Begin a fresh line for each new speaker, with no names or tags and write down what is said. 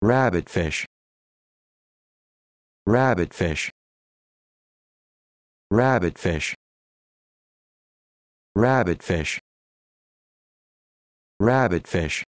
rabbit fish rabbit fish rabbit fish rabbit fish rabbit fish